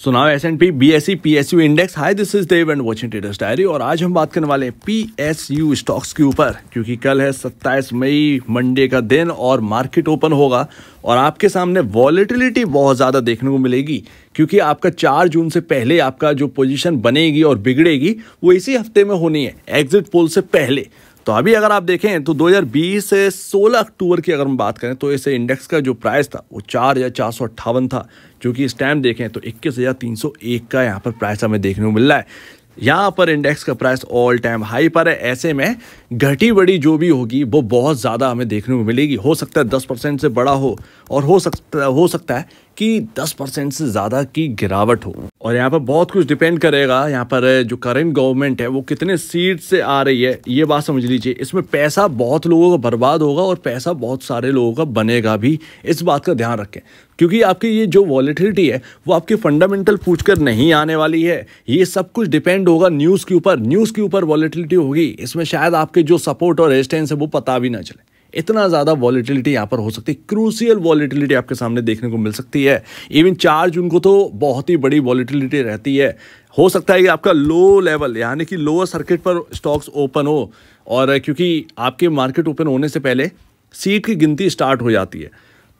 so now S and P B S C P S U index hi this is Dev and watching traders diary और आज हम बात करने वाले हैं पी एस यू स्टॉक्स के ऊपर क्योंकि कल है सत्ताईस मई मंडे का दिन और मार्केट ओपन होगा और आपके सामने वॉलिटिलिटी बहुत ज़्यादा देखने को मिलेगी क्योंकि आपका चार जून से पहले आपका जो पोजिशन बनेगी और बिगड़ेगी वो इसी हफ्ते में होनी है एग्जिट पोल से पहले तो अभी अगर आप देखें तो 2020 से 16 अक्टूबर की अगर हम बात करें तो इसे इंडेक्स का जो प्राइस था वो चार हज़ार चार सौ अट्ठावन था जो कि इस टाइम देखें तो इक्कीस हज़ार तीन सौ एक का यहाँ पर प्राइस हमें देखने को मिल रहा है यहाँ पर इंडेक्स का प्राइस ऑल टाइम हाई पर है ऐसे में घटी बड़ी जो भी होगी वो बहुत ज़्यादा हमें देखने को मिलेगी हो सकता है दस परसेंट से बड़ा हो और हो सकता हो सकता है कि दस परसेंट से ज़्यादा की गिरावट हो और यहाँ पर बहुत कुछ डिपेंड करेगा यहाँ पर जो करेंट गवर्नमेंट है वो कितने सीट से आ रही है ये बात समझ लीजिए इसमें पैसा बहुत लोगों का बर्बाद होगा और पैसा बहुत सारे लोगों का बनेगा भी इस बात का ध्यान रखें क्योंकि आपकी ये जो वॉलीटिलिटी है वो आपकी फंडामेंटल पूछ कर नहीं आने वाली है ये सब कुछ डिपेंड होगा न्यूज़ के ऊपर न्यूज़ के ऊपर वॉलीटिलिटी होगी इसमें शायद आपके जो सपोर्ट और रेजिस्टेंस है वो पता भी ना चले इतना ज़्यादा वॉलीटिलिटी यहाँ पर हो सकती है क्रूसियल वॉलीटिलिटी आपके सामने देखने को मिल सकती है इवन चार जून को तो बहुत ही बड़ी वॉलीटिलिटी रहती है हो सकता है कि आपका लो लेवल यानी कि लोअर सर्किट पर स्टॉक्स ओपन हो और क्योंकि आपके मार्केट ओपन होने से पहले सीट की गिनती स्टार्ट हो जाती है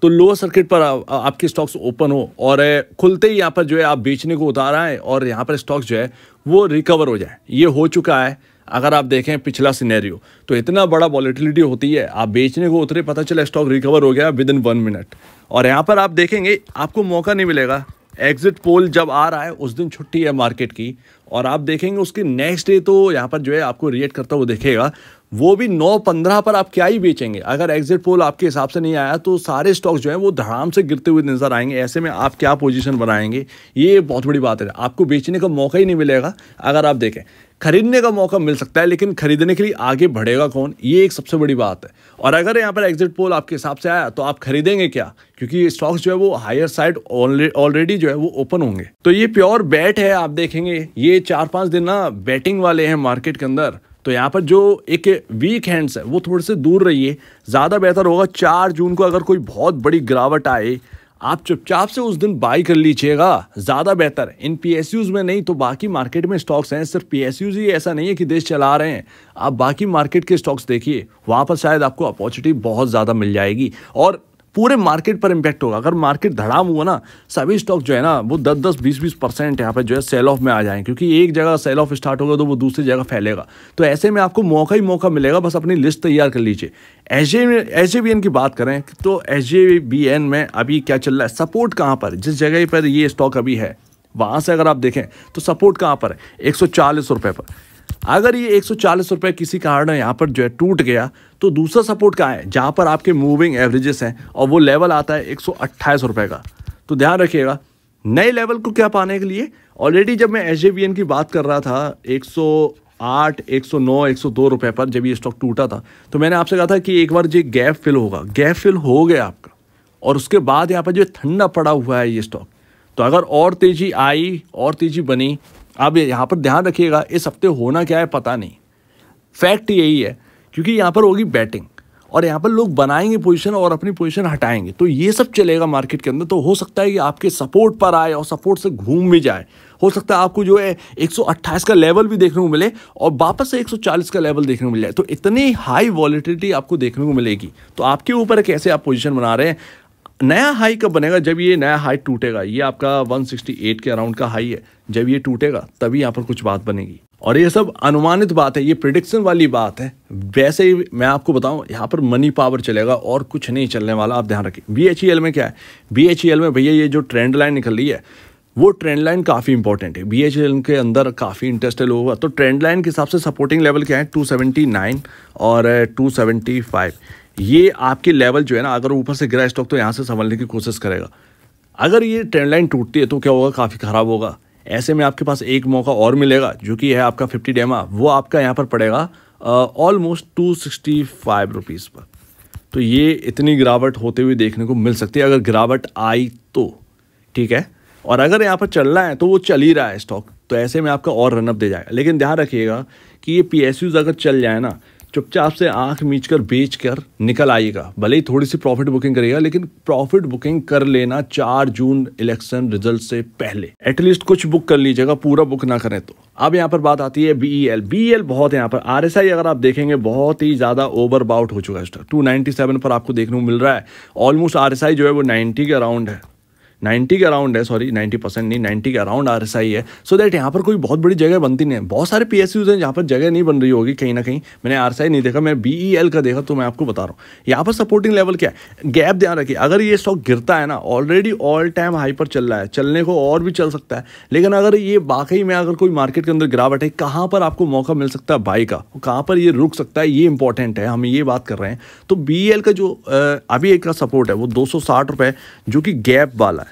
तो लोअर सर्किट पर आ, आ, आपके स्टॉक्स ओपन हो और खुलते ही यहाँ पर जो है आप बेचने को उतार आएँ और यहाँ पर स्टॉक्स जो है वो रिकवर हो जाए ये हो चुका है अगर आप देखें पिछला सिनेरियो तो इतना बड़ा वॉलीटिलिटी होती है आप बेचने को उतरे पता चला स्टॉक रिकवर हो गया विद इन वन मिनट और यहाँ पर आप देखेंगे आपको मौका नहीं मिलेगा एग्जिट पोल जब आ रहा है उस दिन छुट्टी है मार्केट की और आप देखेंगे उसके नेक्स्ट डे तो यहाँ पर जो है आपको रिएक्ट करता हुआ देखेगा वो भी नौ पंद्रह पर आप क्या ही बेचेंगे अगर एग्जिट पोल आपके हिसाब से नहीं आया तो सारे स्टॉक्स जो हैं वो धड़ाम से गिरते हुए नजर आएंगे ऐसे में आप क्या पोजीशन बनाएंगे ये बहुत बड़ी बात है आपको बेचने का मौका ही नहीं मिलेगा अगर आप देखें खरीदने का मौका मिल सकता है लेकिन खरीदने के लिए आगे बढ़ेगा कौन ये एक सबसे बड़ी बात है और अगर यहाँ पर एग्जिट पोल आपके हिसाब से आया तो आप खरीदेंगे क्या क्योंकि स्टॉक्स जो है वो हायर साइड ऑलरेडी जो है वो ओपन होंगे तो ये प्योर बैट है आप देखेंगे ये चार पाँच दिन ना बैटिंग वाले हैं मार्केट के अंदर तो यहाँ पर जो एक वीक हैंड्स है वो थोड़े से दूर रहिए ज़्यादा बेहतर होगा चार जून को अगर कोई बहुत बड़ी गिरावट आए आप चुपचाप से उस दिन बाई कर लीजिएगा ज़्यादा बेहतर इन पी में नहीं तो बाकी मार्केट में स्टॉक्स हैं सिर्फ पी ही ऐसा नहीं है कि देश चला रहे हैं आप बाकी मार्केट के स्टॉक्स देखिए वहाँ पर शायद आपको अपॉर्चुनिटी बहुत ज़्यादा मिल जाएगी और पूरे मार्केट पर इम्पैक्ट होगा अगर मार्केट धड़ाम हुआ ना सभी स्टॉक जो है ना वो दस दस बीस बीस परसेंट यहाँ पर जो है सेल ऑफ में आ जाएंगे क्योंकि एक जगह सेल ऑफ स्टार्ट होगा तो वो दूसरी जगह फैलेगा तो ऐसे में आपको मौका ही मौका मिलेगा बस अपनी लिस्ट तैयार कर लीजिए एच एन की बात करें तो एच में अभी क्या चल रहा है सपोर्ट कहाँ पर जिस जगह पर ये स्टॉक अभी है वहाँ से अगर आप देखें तो सपोर्ट कहाँ पर है एक सौ चालीस रुपये पर अगर ये एक सौ किसी कारण यहाँ पर जो है टूट गया तो दूसरा सपोर्ट कहाँ है जहाँ पर आपके मूविंग एवरेजेस हैं और वो लेवल आता है एक सौ का तो ध्यान रखिएगा नए लेवल को क्या पाने के लिए ऑलरेडी जब मैं एच की बात कर रहा था एक आठ एक सौ नौ एक सौ दो रुपये पर जब ये स्टॉक टूटा था तो मैंने आपसे कहा था कि एक बार जो गैप फिल होगा गैप फिल हो गया आपका और उसके बाद यहाँ पर जो ठंडा पड़ा हुआ है ये स्टॉक तो अगर और तेज़ी आई और तेज़ी बनी आप यहाँ पर ध्यान रखिएगा इस हफ्ते होना क्या है पता नहीं फैक्ट यही है क्योंकि यहाँ पर होगी बैटिंग और यहाँ पर लोग बनाएंगे पोजीशन और अपनी पोजीशन हटाएंगे तो ये सब चलेगा मार्केट के अंदर तो हो सकता है कि आपके सपोर्ट पर आए और सपोर्ट से घूम भी जाए हो सकता है आपको जो है एक का लेवल भी देखने को मिले और वापस से 140 का लेवल देखने को मिल जाए तो इतनी हाई वॉलिटिलिटी आपको देखने को मिलेगी तो आपके ऊपर कैसे आप पोजिशन बना रहे हैं नया हाई कब बनेगा जब ये नया हाई टूटेगा ये आपका 168 के अराउंड का हाई है जब ये टूटेगा तभी यहाँ पर कुछ बात बनेगी और ये सब अनुमानित बात है ये प्रिडिक्शन वाली बात है वैसे ही मैं आपको बताऊं यहाँ पर मनी पावर चलेगा और कुछ नहीं चलने वाला आप ध्यान रखें बी e में क्या है बी e में भैया ये जो ट्रेंड लाइन निकल रही है वो ट्रेंड लाइन काफ़ी इंपॉर्टेंट है बी e के अंदर काफ़ी इंटरेस्ट है तो ट्रेंड लाइन के हिसाब से सपोर्टिंग लेवल क्या है नाइन और फाइव eh, ये आपके लेवल जो है ना अगर ऊपर से गिरा स्टॉक तो यहाँ से संभलने की कोशिश करेगा अगर ये ट्रेंड लाइन टूटती है तो क्या होगा काफ़ी ख़राब होगा ऐसे में आपके पास एक मौका और मिलेगा जो कि है आपका फिफ्टी डेमा वो आपका यहाँ पर पड़ेगा almost two sixty five rupees पर तो ये इतनी गिरावट होते हुए देखने को मिल सकती है अगर गिरावट आई तो ठीक है और अगर यहाँ पर चल रहा है तो वो चल ही रहा है स्टॉक तो ऐसे में आपका और रनअप दे जाएगा लेकिन ध्यान रखिएगा कि ये पी अगर चल जाए ना चुपचाप से आंख मीच कर बेच कर निकल आइएगा भले ही थोड़ी सी प्रॉफिट बुकिंग करेगा लेकिन प्रॉफिट बुकिंग कर लेना चार जून इलेक्शन रिजल्ट से पहले एटलीस्ट कुछ बुक कर लीजिएगा पूरा बुक ना करें तो अब यहाँ पर बात आती है बी एल बी एल बहुत है यहाँ पर आर एस आई अगर आप देखेंगे बहुत ही ज़्यादा ओवर बाउट हो चुका है टू नाइनटी सेवन पर आपको देखने को मिल रहा है ऑलमोस्ट आर एस आई जो है वो नाइनटी के अराउंड है नाइन्टी के अराउंड है सॉरी नाइन्टी परसेंट नहीं नाइन्टी के अराउंड आर एस आई है सो so दैट यहाँ पर कोई बहुत बड़ी जगह बनती नहीं है बहुत सारे पी एस हैं जहाँ पर जगह नहीं बन रही होगी कहीं ना कहीं मैंने आर नहीं देखा मैं बी ई एल का देखा तो मैं आपको बता रहा हूँ यहाँ पर सपोर्टिंग लेवल क्या है गैप ध्यान रखिए अगर ये स्टॉक गिरता है ना ऑलरेडी ऑल टाइम हाई पर चल रहा है चलने को और भी चल सकता है लेकिन अगर ये वाकई में अगर कोई मार्केट के अंदर गिरावट है कहाँ पर आपको मौका मिल सकता है बाई का कहाँ पर ये रुक सकता है ये इंपॉर्टेंट है हम ये बात कर रहे हैं तो बी e का जो अभी एक का सपोर्ट है वो दो सौ जो कि गैप वाला है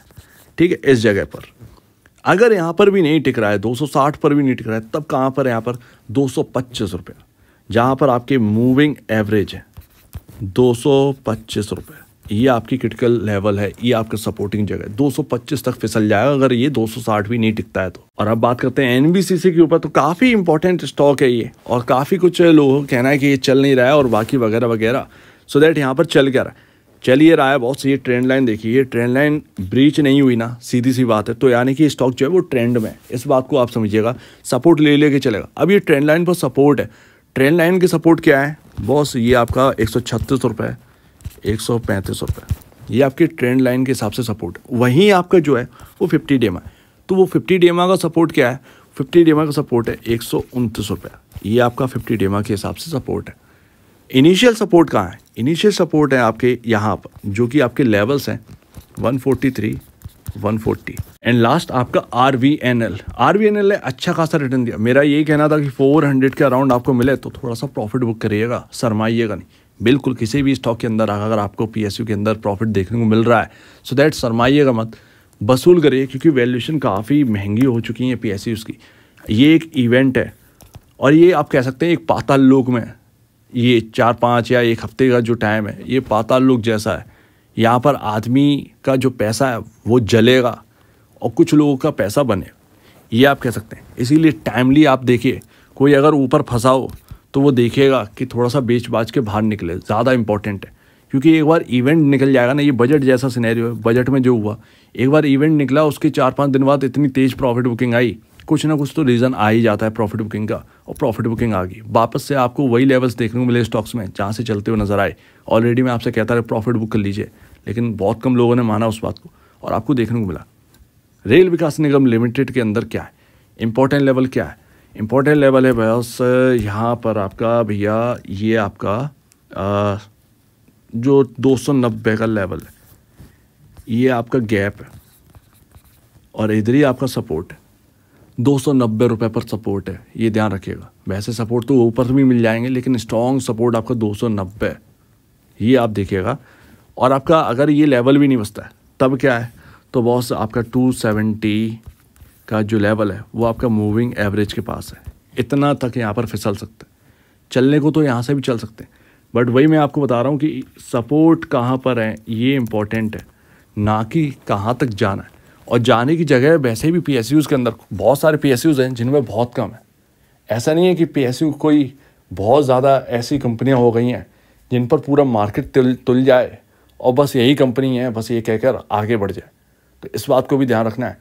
ठीक है इस जगह पर अगर यहाँ पर भी नहीं टिक रहा है 260 पर भी नहीं टिक रहा है तब कहाँ पर यहाँ पर दो सौ रुपया जहाँ पर आपके मूविंग एवरेज है दो सौ पच्चीस ये आपकी क्रिटिकल लेवल है ये आपका सपोर्टिंग जगह है 225 तक फिसल जाएगा अगर ये 260 भी नहीं टिकता है तो और अब बात करते हैं एनबीसीसी के ऊपर तो काफ़ी इंपॉर्टेंट स्टॉक है ये और काफ़ी कुछ लोगों कहना है कि ये चल नहीं रहा है और बाकी वगैरह वगैरह सो देट यहां यहाँ पर चल क्या रहा है चलिए रहा है बहुत सी ट्रेंड लाइन देखिए ये ट्रेंड लाइन ब्रीच नहीं हुई ना सीधी सी बात है तो यानी कि स्टॉक जो है वो ट्रेंड में इस बात को आप समझिएगा सपोर्ट ले लेके चलेगा अब ये ट्रेंड लाइन पर सपोर्ट है ट्रेंड लाइन की सपोर्ट क्या है बॉस ये आपका एक सौ छत्तीस रुपये एक सौ पैंतीस रुपये ये आपकी ट्रेंड लाइन के हिसाब से सपोर्ट वहीं आपका जो है वो फिफ्टी डेमा तो वो फिफ्टी डेमा का सपोर्ट क्या है फिफ्टी डेमा का सपोर्ट है एक सौ उनतीस रुपये ये आपका फिफ्टी डेमा के हिसाब से सपोर्ट है इनिशियल सपोर्ट कहाँ है इनिशियल सपोर्ट है आपके यहाँ पर जो कि आपके लेवल्स हैं 143 140 एंड लास्ट आपका R V N L R V N L ने अच्छा खासा रिटर्न दिया मेरा ये कहना था कि 400 के अराउंड आपको मिले तो थोड़ा सा प्रॉफिट बुक करिएगा सरमाइएगा नहीं बिल्कुल किसी भी स्टॉक के अंदर अगर आपको पी के अंदर प्रॉफिट देखने को मिल रहा है सो दैट सरमाइएगा मत वसूल करिए क्योंकि वैल्यूशन काफ़ी महंगी हो चुकी है पी उसकी ये एक इवेंट है और ये आप कह सकते हैं एक पाताल लोक में ये चार पाँच या एक हफ्ते का जो टाइम है ये पाताल लोक जैसा है यहाँ पर आदमी का जो पैसा है वो जलेगा और कुछ लोगों का पैसा बनेगा ये आप कह सकते हैं इसीलिए टाइमली आप देखिए कोई अगर ऊपर फंसा हो तो वो देखेगा कि थोड़ा सा बेच बाच के बाहर निकले ज़्यादा इंपॉर्टेंट है क्योंकि एक बार इवेंट निकल जाएगा ना ये बजट जैसा सिनेरियो है बजट में जो हुआ एक बार इवेंट निकला उसके चार पाँच दिन बाद इतनी तेज़ प्रॉफिट बुकिंग आई कुछ ना कुछ तो रीज़न आ ही जाता है प्रॉफिट बुकिंग का और प्रॉफिट बुकिंग आ गई वापस से आपको वही लेवल्स देखने को मिले स्टॉक्स में जहाँ से चलते हुए नजर आए ऑलरेडी मैं आपसे कहता रहा प्रॉफिट बुक कर लीजिए लेकिन बहुत कम लोगों ने माना उस बात को और आपको देखने को मिला रेल विकास निगम लिमिटेड के अंदर क्या है इम्पोर्टेंट लेवल क्या है इम्पोर्टेंट लेवल है बस यहाँ पर आपका भैया ये आपका आ, जो दो सौ नब्बे का लेवल है ये आपका गैप है और इधर ही आपका सपोर्ट है दो सौ नब्बे रुपये पर सपोर्ट है ये ध्यान रखिएगा वैसे सपोर्ट तो ऊपर भी मिल जाएंगे लेकिन स्ट्रॉन्ग सपोर्ट आपका दो सौ नब्बे ये आप देखिएगा और आपका अगर ये लेवल भी नहीं बचता है तब क्या है तो बॉस आपका टू सेवेंटी का जो लेवल है वो आपका मूविंग एवरेज के पास है इतना तक यहाँ पर फिसल सकते हैं चलने को तो यहाँ से भी चल सकते हैं बट वही मैं आपको बता रहा हूँ कि सपोर्ट कहाँ पर है ये इम्पोर्टेंट है ना कि कहाँ तक जाना है और जाने की जगह वैसे भी पी के अंदर बहुत सारे पी हैं जिनमें बहुत कम है ऐसा नहीं है कि पी कोई बहुत ज़्यादा ऐसी कंपनियाँ हो गई हैं जिन पर पूरा मार्केट तुल तुल जाए और बस यही कंपनी है बस ये कहकर आगे बढ़ जाए तो इस बात को भी ध्यान रखना है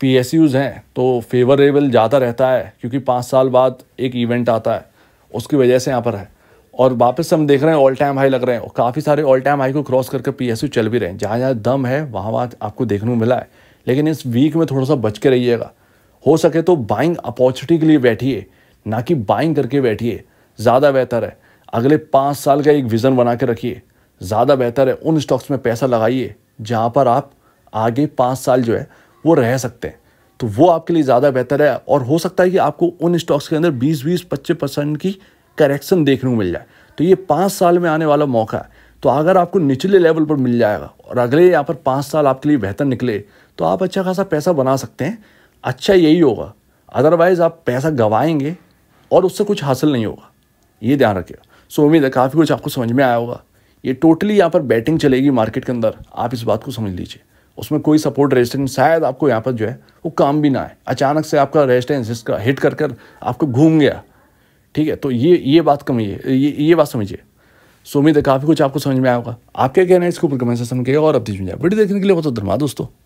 पी हैं तो फेवरेबल ज़्यादा रहता है क्योंकि पाँच साल बाद एक इवेंट आता है उसकी वजह से यहाँ पर है और वापस हम देख रहे हैं ऑल टाइम हाई लग रहे हैं और काफ़ी सारे ऑल टाइम हाई को क्रॉस करके पी चल भी रहे हैं जहाँ जहाँ दम है वहाँ वहाँ आपको देखने को मिला है लेकिन इस वीक में थोड़ा सा बच के रहिएगा हो सके तो बाइंग अपॉर्चुनिटी के लिए बैठिए ना कि बाइंग करके बैठिए ज़्यादा बेहतर है अगले पाँच साल का एक विज़न बना के रखिए ज़्यादा बेहतर है उन स्टॉक्स में पैसा लगाइए जहाँ पर आप आगे पाँच साल जो है वो रह सकते हैं तो वो आपके लिए ज़्यादा बेहतर है और हो सकता है कि आपको उन स्टॉक्स के अंदर 20-20 पच्चीस परसेंट की करेक्शन देखने को मिल जाए तो ये पाँच साल में आने वाला मौका है तो अगर आपको निचले लेवल पर मिल जाएगा और अगले यहाँ पर पाँच साल आपके लिए बेहतर निकले तो आप अच्छा खासा पैसा बना सकते हैं अच्छा यही होगा अदरवाइज़ आप पैसा गवाएंगे और उससे कुछ हासिल नहीं होगा ये ध्यान रखिएगा सो उम्मीद है काफ़ी कुछ आपको समझ में आया होगा ये टोटली यहाँ पर बैटिंग चलेगी मार्केट के अंदर आप इस बात को समझ लीजिए उसमें कोई सपोर्ट रेजिस्टेंस शायद आपको यहाँ पर जो है वो काम भी ना आए अचानक से आपका रेजिस्टेंस इसका हिट कर कर आपको घूम गया ठीक है तो ये ये बात है ये ये बात समझिए सो उम्मीद है काफ़ी कुछ आपको समझ में आएगा आप क्या कहना है इसके ऊपर कमेंट सेशन किया और अब दीजिए वीडियो देखने के लिए बहुत धन्यवाद दोस्तों